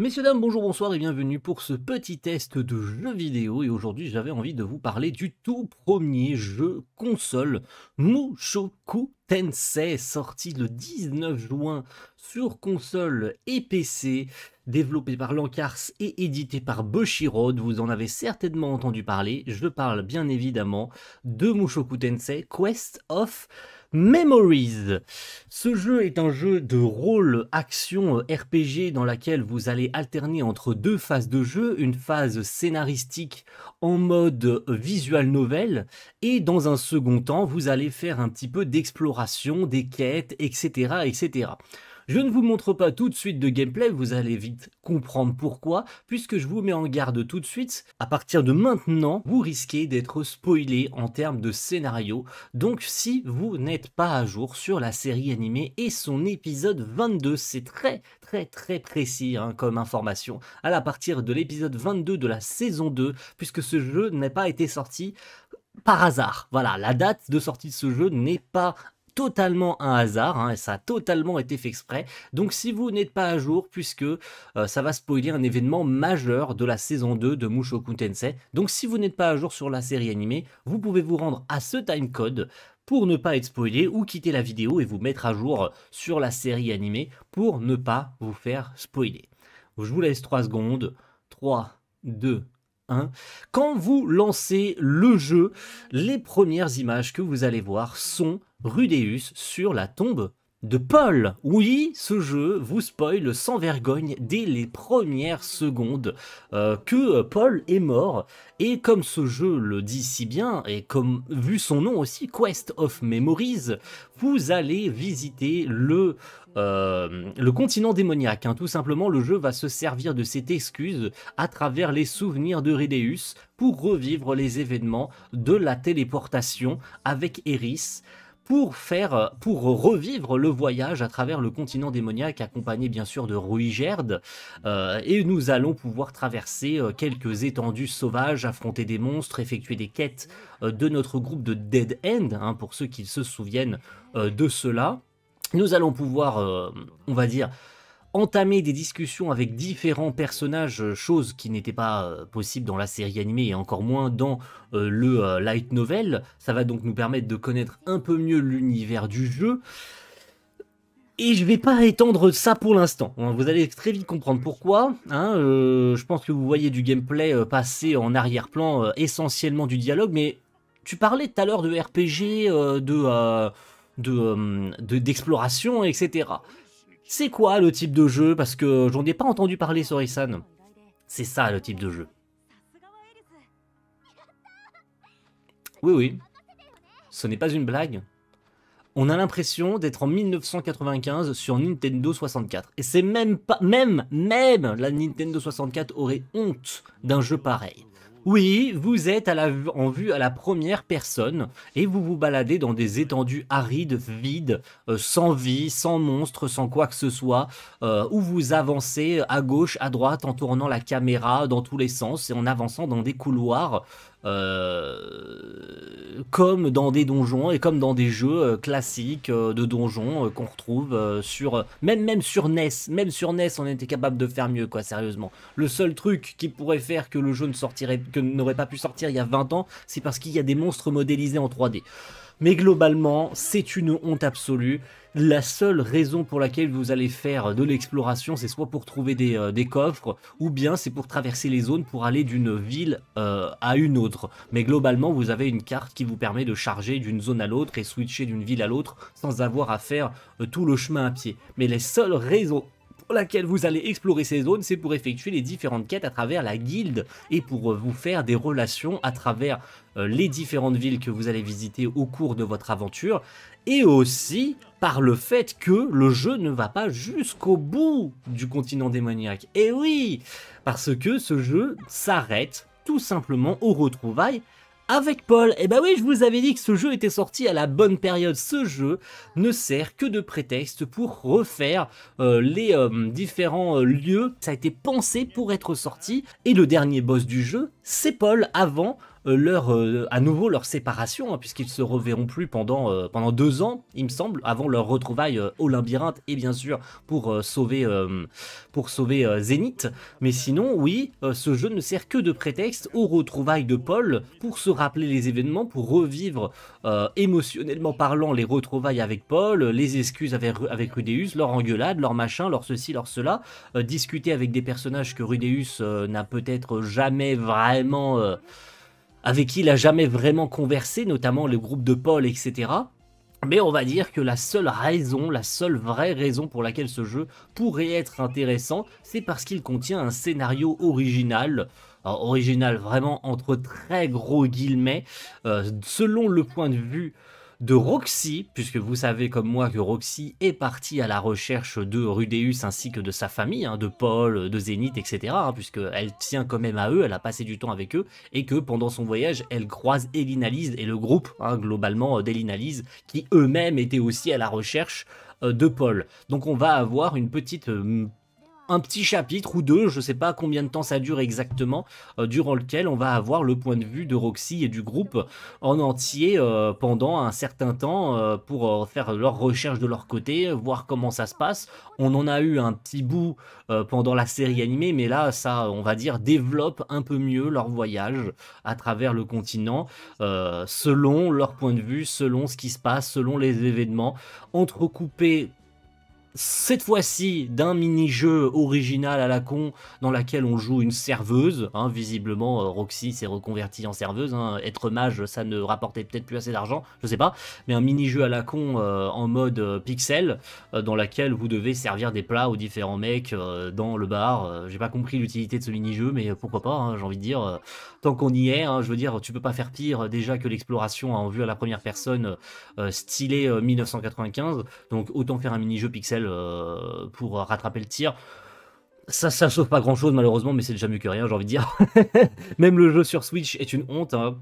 Messieurs, dames, bonjour, bonsoir et bienvenue pour ce petit test de jeu vidéo. Et aujourd'hui, j'avais envie de vous parler du tout premier jeu console, Mushoku Tensei, sorti le 19 juin sur console et PC, développé par Lancars et édité par Bushiroad. Vous en avez certainement entendu parler. Je parle bien évidemment de Mushoku Tensei Quest of Memories. Ce jeu est un jeu de rôle action RPG dans laquelle vous allez alterner entre deux phases de jeu, une phase scénaristique en mode visual novel et dans un second temps vous allez faire un petit peu d'exploration, des quêtes, etc. etc. Je ne vous montre pas tout de suite de gameplay, vous allez vite comprendre pourquoi, puisque je vous mets en garde tout de suite, à partir de maintenant, vous risquez d'être spoilé en termes de scénario, donc si vous n'êtes pas à jour sur la série animée et son épisode 22, c'est très très très précis hein, comme information, à la partir de l'épisode 22 de la saison 2, puisque ce jeu n'a pas été sorti par hasard. Voilà, la date de sortie de ce jeu n'est pas totalement un hasard, hein, ça a totalement été fait exprès. Donc si vous n'êtes pas à jour, puisque euh, ça va spoiler un événement majeur de la saison 2 de Mushoku Tensei, donc si vous n'êtes pas à jour sur la série animée, vous pouvez vous rendre à ce timecode pour ne pas être spoilé ou quitter la vidéo et vous mettre à jour sur la série animée pour ne pas vous faire spoiler. Je vous laisse 3 secondes. 3, 2, quand vous lancez le jeu, les premières images que vous allez voir sont Rudeus sur la tombe de Paul. Oui, ce jeu vous spoil sans vergogne dès les premières secondes euh, que euh, Paul est mort. Et comme ce jeu le dit si bien, et comme vu son nom aussi, Quest of Memories, vous allez visiter le, euh, le continent démoniaque. Hein. Tout simplement, le jeu va se servir de cette excuse à travers les souvenirs de Redeus pour revivre les événements de la téléportation avec Eris pour faire, euh, pour revivre le voyage à travers le continent démoniaque, accompagné bien sûr de Ruigerd. Euh, et nous allons pouvoir traverser euh, quelques étendues sauvages, affronter des monstres, effectuer des quêtes de notre groupe de Dead End, hein, pour ceux qui se souviennent de cela. Nous allons pouvoir, on va dire, entamer des discussions avec différents personnages, euh, chose qui n'était pas euh, possible dans la série animée et encore moins dans euh, le light novel. Ça va donc nous permettre de connaître un peu mieux l'univers du jeu. Et je vais pas étendre ça pour l'instant. Hein, vous allez très vite comprendre pourquoi. Hein, je pense que vous voyez du gameplay passer en arrière-plan, essentiellement du dialogue. Mais tu parlais tout à l'heure de RPG, de d'exploration, de, etc. C'est quoi le type de jeu Parce que j'en ai pas entendu parler sur Isan. C'est ça le type de jeu. Oui, oui. Ce n'est pas une blague. On a l'impression d'être en 1995 sur Nintendo 64. Et c'est même pas. Même, même la Nintendo 64 aurait honte d'un jeu pareil. Oui, vous êtes en vue à la première personne et vous vous baladez dans des étendues arides, vides, euh, sans vie, sans monstre, sans quoi que ce soit, euh, où vous avancez à gauche, à droite, en tournant la caméra dans tous les sens et en avançant dans des couloirs euh, comme dans des donjons et comme dans des jeux euh, classiques euh, de donjons qu'on retrouve sur même même sur NES, même sur NES on était capable de faire mieux quoi sérieusement. Le seul truc qui pourrait faire que le jeu ne sortirait que n'aurait pas pu sortir il y a 20 ans, c'est parce qu'il y a des monstres modélisés en 3D. Mais globalement, c'est une honte absolue. La seule raison pour laquelle vous allez faire de l'exploration, c'est soit pour trouver des, euh, coffres, ou bien c'est pour traverser les zones pour aller d'une ville euh, à une autre. Mais globalement, vous avez une carte qui vous permet de charger d'une zone à l'autre et switcher d'une ville à l'autre sans avoir à faire euh, tout le chemin à pied. Mais les seules raisons laquelle vous allez explorer ces zones, c'est pour effectuer les différentes quêtes à travers la guilde et pour euh, vous faire des relations à travers euh, les différentes villes que vous allez visiter au cours de votre aventure et aussi par le fait que le jeu ne va pas jusqu'au bout du continent démoniaque. Et eh oui, parce que ce jeu s'arrête tout simplement au retrouvailles avec Paul. Et eh bah ben oui, je vous avais dit que ce jeu était sorti à la bonne période. Ce jeu ne sert que de prétexte pour refaire euh, les euh, différents euh, lieux. Ça a été pensé pour être sorti. Et le dernier boss du jeu, c'est Paul avant euh, leur, euh, à nouveau leur séparation, hein, puisqu'ils se reverront plus pendant, euh, pendant deux ans, il me semble, avant leur retrouvaille au labyrinthe et bien sûr pour sauver, pour sauver Zénith. Mais sinon, oui, ce jeu ne sert que de prétexte aux retrouvailles de Paul pour se rappeler les événements, pour revivre émotionnellement parlant les retrouvailles avec Paul, les excuses avec, avec Rudeus, leur engueulade, leur machin, leur ceci, leur cela, discuter avec des personnages que Rudeus n'a peut-être jamais vraiment avec qui il a jamais vraiment conversé, notamment le groupe de Paul, etc. Mais on va dire que la seule raison, la seule vraie raison pour laquelle ce jeu pourrait être intéressant, c'est parce qu'il contient un scénario original, original vraiment entre très gros guillemets, euh, selon le point de vue de Roxy, puisque vous savez comme moi que Roxy est partie à la recherche de Rudeus ainsi que de sa famille, hein, de Paul, de Zénith, etc. Hein, puisqu'elle tient quand même à eux, elle a passé du temps avec eux, et que pendant son voyage, elle croise Elinalise et le groupe, hein, globalement, euh, d'Elinalise, qui eux-mêmes étaient aussi à la recherche euh, de Paul. Donc on va avoir une petite euh, un petit chapitre ou deux, je sais pas combien de temps ça dure exactement, euh, durant lequel on va avoir le point de vue de Roxy et du groupe en entier euh, pendant un certain temps euh, pour faire leur recherche de leur côté, voir comment ça se passe. On en a eu un petit bout pendant la série animée, mais là, ça, on va dire, développe un peu mieux leur voyage à travers le continent, selon leur point de vue, selon ce qui se passe, selon les événements, entrecoupés cette fois-ci d'un mini-jeu original à la con dans laquelle on joue une serveuse. Hein, visiblement, euh, Roxy s'est reconvertie en serveuse. Hein. Être mage, ça ne rapportait peut-être plus assez d'argent, je sais pas. Mais un mini-jeu à la con euh, en mode euh, pixel dans laquelle vous devez servir des plats aux différents mecs dans le bar. j'ai pas compris l'utilité de ce mini-jeu, mais pourquoi pas, hein, j'ai envie de dire. tant qu'on y est, je veux dire, tu peux pas faire pire déjà que l'exploration en vue à la première personne stylée 1995. Donc autant faire un mini-jeu pixel euh, pour rattraper le tir. Ça, ça sauve pas grand chose malheureusement, mais c'est déjà mieux que rien, j'ai envie de dire. Même le jeu sur Switch est une honte. Hein.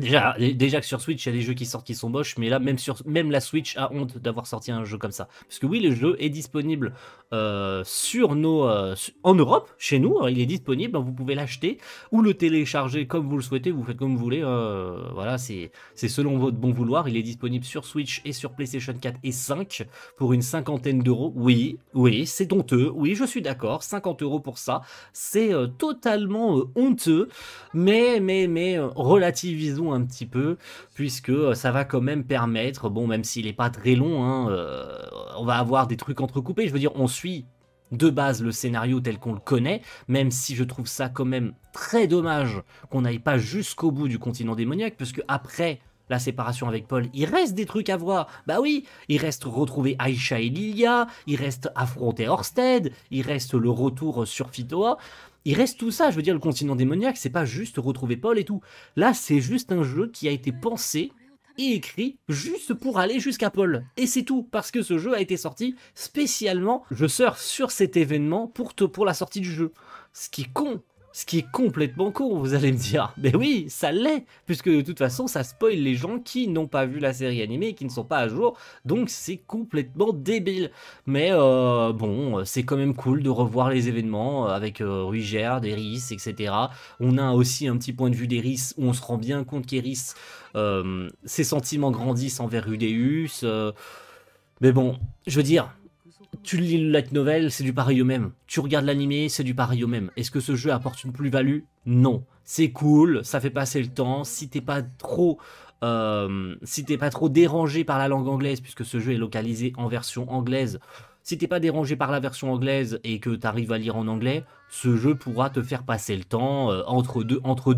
Déjà, que sur Switch, il y a des jeux qui sortent qui sont moches, mais là, même, sur, même la Switch a honte d'avoir sorti un jeu comme ça. Parce que oui, le jeu est disponible euh, sur nos, euh, en Europe, chez nous, hein, il est disponible, hein, vous pouvez l'acheter ou le télécharger comme vous le souhaitez, vous faites comme vous voulez. Euh, voilà, c'est selon votre bon vouloir. Il est disponible sur Switch et sur PlayStation 4 et 5 pour une cinquantaine d'euros. Oui, oui, c'est honteux. Oui, je suis d'accord, 50 euros pour ça. C'est totalement honteux, mais, mais, mais relativisons un petit peu, puisque euh, ça va quand même permettre, bon, même s'il n'est pas très long, hein, euh, on va avoir des trucs entrecoupés. Je veux dire, on suit de base le scénario tel qu'on le connaît, même si je trouve ça quand même très dommage qu'on n'aille pas jusqu'au bout du continent démoniaque, parce que après la séparation avec Paul, il reste des trucs à voir. Bah oui, il reste retrouver Aisha et Lilia, il reste affronter Orsted, il reste le retour sur Fitoa il reste tout ça. Je veux dire, le continent démoniaque, c'est pas juste retrouver Paul et tout. Là, c'est juste un jeu qui a été pensé et écrit juste pour aller jusqu'à Paul. Et c'est tout, parce que ce jeu a été sorti spécialement, je sors sur cet événement pour, pour la sortie du jeu. Ce qui con ce qui est complètement con, vous allez me dire. Mais oui, ça l'est, puisque de toute façon, ça spoil les gens qui n'ont pas vu la série animée qui ne sont pas à jour. Donc c'est complètement débile. Mais euh, bon, c'est quand même cool de revoir les événements euh, avec euh, Ruger, Deris, etc. On a aussi un petit point de vue d'Eris où on se rend bien compte qu'Eris, ses sentiments grandissent envers Udeus. mais bon, je veux dire, tu lis le light novel, c'est du pareil au même. Tu regardes l'animé, c'est du pareil au même. Est-ce que ce jeu apporte une plus-value Non. C'est cool, ça fait passer le temps. Si t'es pas trop, euh, si t'es pas trop dérangé par la langue anglaise, puisque ce jeu est localisé en version anglaise, si t'es pas dérangé par la version anglaise et que t'arrives à lire en anglais, ce jeu pourra te faire passer le temps. Euh, entre deux entre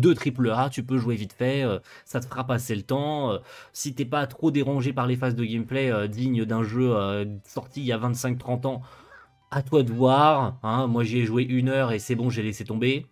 tu peux jouer vite fait, euh, ça te fera passer le temps. Euh. si t'es pas trop dérangé par les phases de gameplay dignes d'un jeu sorti il y a 25-30 ans, à toi de voir. Hein. moi j'y ai joué une heure et c'est bon, j'ai laissé tomber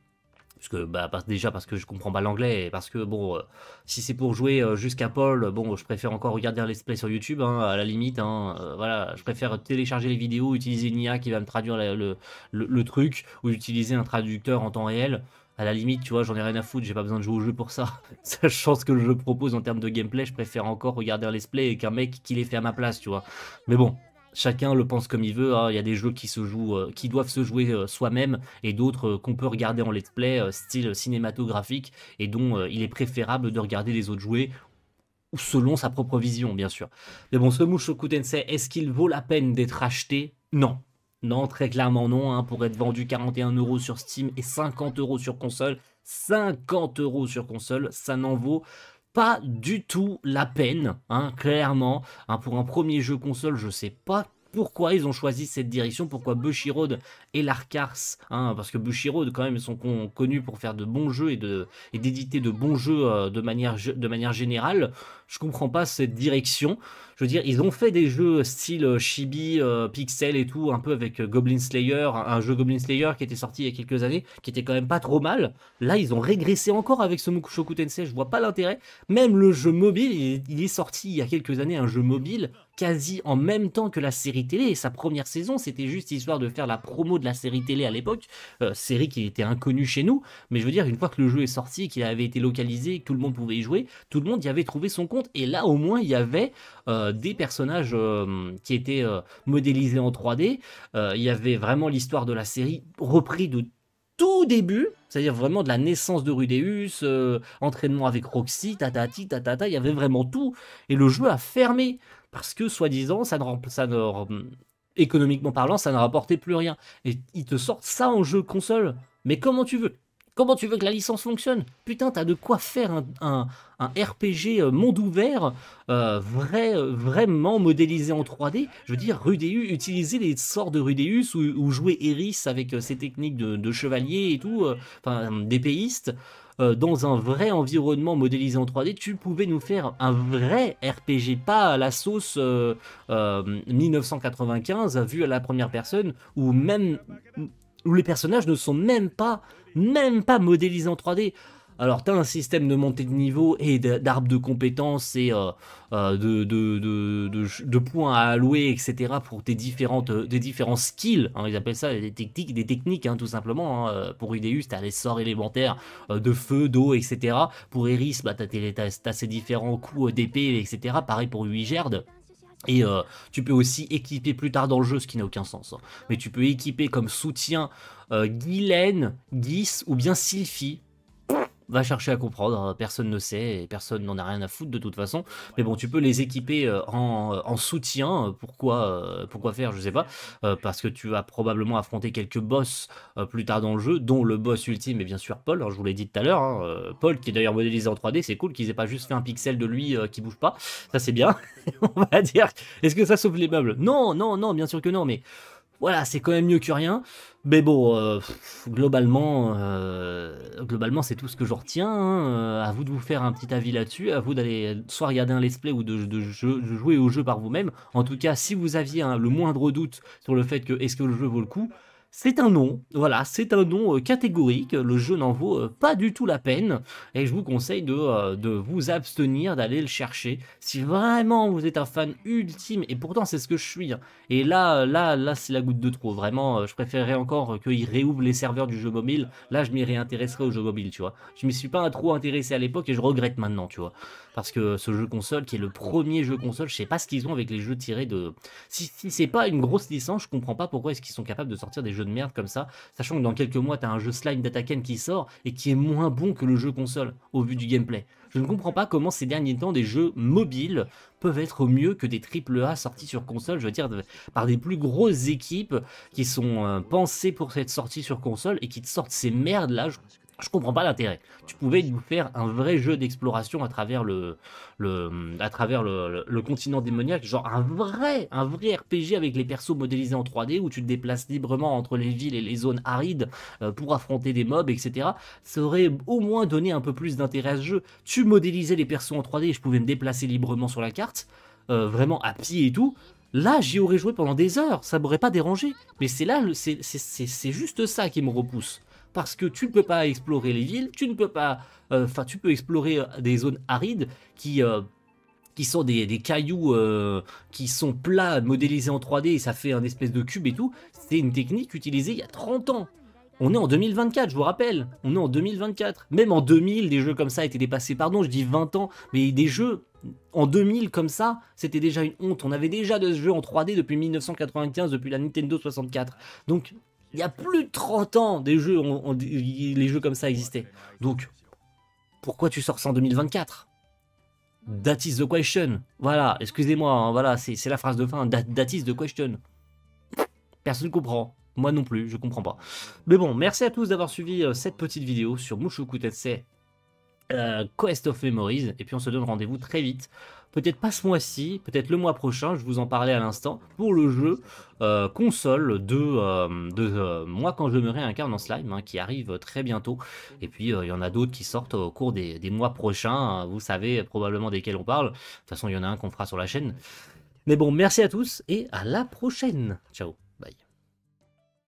parce que bah, déjà parce que je comprends pas l'anglais et parce que bon euh, si c'est pour jouer euh, jusqu'à Paul bon je préfère encore regarder les let's play sur YouTube hein, à la limite hein, euh, voilà je préfère télécharger les vidéos utiliser une IA qui va me traduire le, le, truc ou utiliser un traducteur en temps réel à la limite tu vois j'en ai rien à foutre j'ai pas besoin de jouer au jeu pour ça sachant ce que je propose en termes de gameplay je préfère encore regarder les let's play qu'un mec qui les fait à ma place tu vois mais bon chacun le pense comme il veut. Hein. Il y a des jeux qui se jouent, euh, qui doivent se jouer euh, soi-même, et d'autres euh, qu'on peut regarder en let's play, style cinématographique, et dont il est préférable de regarder les autres jouer selon sa propre vision, bien sûr. Mais bon, ce Mushoku Tensei, est-ce qu'il vaut la peine d'être acheté Non. Non, très clairement non. Hein. pour être vendu 41 euros sur Steam et 50 euros sur console, 50 euros sur console, ça n'en vaut pas du tout la peine, hein, clairement. Hein, pour un premier jeu console, je sais pas pourquoi ils ont choisi cette direction, pourquoi Bushiroad et Larkars, hein, parce que Bushiroad quand même sont connus pour faire de bons jeux et de d'éditer de bons jeux euh, de manière de manière générale. Je comprends pas cette direction. Je veux dire, ils ont fait des jeux style euh, chibi, euh, pixel et tout, un peu avec euh, Goblin Slayer, un jeu Goblin Slayer qui était sorti il y a quelques années, qui était quand même pas trop mal. Là, ils ont régressé encore avec ce Mukushoku Tensei, je vois pas l'intérêt. Même le jeu mobile, il, est sorti il y a quelques années, un jeu mobile quasi en même temps que la série télé. Et sa première saison, c'était juste histoire de faire la promo de la série télé à l'époque, série qui était inconnue chez nous. Mais je veux dire, une fois que le jeu est sorti, qu'il avait été localisé, que tout le monde pouvait y jouer, tout le monde y avait trouvé son compte. Et là, au moins, il y avait euh, des personnages euh, qui étaient euh, modélisés en 3D. Il y avait vraiment l'histoire de la série repris de tout début, c'est-à-dire vraiment de la naissance de Rudeus, entraînement avec Roxy, tatati, tatata, il y avait vraiment tout. Et le jeu a fermé, parce que soi-disant, ça ne, ne, économiquement parlant, ça ne rapportait plus rien. Et ils te sortent ça en jeu console. Mais comment tu veux Comment tu veux que la licence fonctionne Putain, t'as de quoi faire un, RPG euh, monde ouvert, euh, vrai, euh, vraiment modélisé en 3D. Je veux dire, Rudeus, utiliser les sorts de Rudeus ou, jouer Eris avec ses techniques de, chevalier et tout, enfin, d'épéiste. dans un vrai environnement modélisé en 3D, tu pouvais nous faire un vrai RPG, pas à la sauce euh, 1995, vue à la première personne, ou même où les personnages ne sont même pas, même pas modélisés en 3D. Alors, t'as un système de montée de niveau et d'arbres de compétences et euh, euh, de, points à allouer, etc. pour tes, différentes, euh, différents skills. Hein, ils appellent ça des techniques, des techniques hein, tout simplement. Hein. Pour Ideus, t'as les sorts élémentaires de feu, d'eau, etc. Pour Eris, bah, tu ces différents coups d'épée, etc. Pareil pour Uigerd. Et euh, tu peux aussi équiper plus tard dans le jeu, ce qui n'a aucun sens. Hein. Mais tu peux équiper comme soutien euh, Guylaine, ou bien Sylphie va chercher à comprendre, hein. personne ne sait et personne n'en a rien à foutre de toute façon. Mais bon, tu peux les équiper euh, en, soutien, euh, pourquoi, euh, pourquoi faire, je sais pas, parce que tu vas probablement affronter quelques boss plus tard dans le jeu, dont le boss ultime est bien sûr Paul, hein, je vous l'ai dit tout à l'heure, hein. Paul qui est d'ailleurs modélisé en 3D, c'est cool qu'ils aient pas juste fait un pixel de lui qui bouge pas, ça c'est bien, on va dire. Est-ce que ça sauve les meubles Non, non, non, bien sûr que non, mais voilà, c'est quand même mieux que rien. Mais bon, euh, globalement, euh, globalement, c'est tout ce que je retiens. Hein. Euh, à vous de vous faire un petit avis là-dessus. À vous d'aller soit regarder un let's play ou de, jouer au jeu par vous-même. En tout cas, si vous aviez hein, le moindre doute sur le fait que est-ce que le jeu vaut le coup, c'est un nom, voilà, c'est un nom euh, catégorique, le jeu n'en vaut euh, pas du tout la peine, et je vous conseille euh, de, vous abstenir d'aller le chercher. Si vraiment vous êtes un fan ultime, et pourtant c'est ce que je suis, hein. et là, là, là c'est la goutte de trop, vraiment, je préférerais encore qu'il réouvre les serveurs du jeu mobile, là je m'y réintéresserai au jeu mobile, tu vois. Je m'y suis pas trop intéressé à l'époque et je regrette maintenant, tu vois parce que ce jeu console qui est le premier jeu console, je sais pas ce qu'ils ont avec les jeux tirés de. Si, si c'est pas une grosse licence, je comprends pas pourquoi est-ce qu'ils sont capables de sortir des jeux de merde comme ça, sachant que dans quelques mois t'as un jeu Slime d'Ataken qui sort et qui est moins bon que le jeu console au vu du gameplay. Je ne comprends pas comment ces derniers temps des jeux mobiles peuvent être mieux que des triple sortis sur console, je veux dire par des plus grosses équipes qui sont euh, pensées pour cette sortie sur console et qui te sortent ces merdes là. Je je comprends pas l'intérêt. Tu pouvais nous faire un vrai jeu d'exploration à travers le, à travers le, continent démoniaque, genre un vrai, un vrai RPG avec les persos modélisés en 3D où tu te déplaces librement entre les villes et les zones arides euh, pour affronter des mobs, etc. Ça aurait au moins donné un peu plus d'intérêt à ce jeu. Tu modélisais les persos en 3D et je pouvais me déplacer librement sur la carte, euh, vraiment à pied et tout. Là, j'y aurais joué pendant des heures, ça m'aurait pas dérangé. Mais c'est là, c'est juste ça qui me repousse parce que tu ne peux pas explorer les villes, tu ne peux pas, euh, enfin, tu peux explorer euh, des zones arides qui euh, qui sont des, des cailloux qui sont plats, modélisés en 3D et ça fait un espèce de cube et tout. C'est une technique utilisée il y a 30 ans. On est en 2024, je vous rappelle. On est en 2024. Même en 2000, des jeux comme ça étaient dépassés. Pardon, je dis 20 ans, mais des jeux en 2000 comme ça, c'était déjà une honte. On avait déjà de ce jeu en 3D depuis 1995, depuis la Nintendo 64. Donc il y a plus de 30 ans, des jeux, les jeux comme ça existaient. Donc, pourquoi tu sors ça en 2024 That is the question. Voilà, excusez-moi, hein, voilà, c'est la phrase de fin. That, is the question. Personne ne comprend. Moi non plus, je comprends pas. Mais bon, merci à tous d'avoir suivi euh, cette petite vidéo sur Mushoku Tensei euh, Quest of Memories. Et puis on se donne rendez-vous très vite. Peut-être pas ce mois-ci, peut-être le mois prochain, je vous en parlais à l'instant, pour le jeu euh, console de, euh, de Moi quand je me réincarne en slime, hein, qui arrive très bientôt. Et puis il y en a d'autres qui sortent au cours des, des mois prochains, hein, vous savez probablement desquels on parle. De toute façon, il y en a un qu'on fera sur la chaîne. Mais bon, merci à tous et à la prochaine. Ciao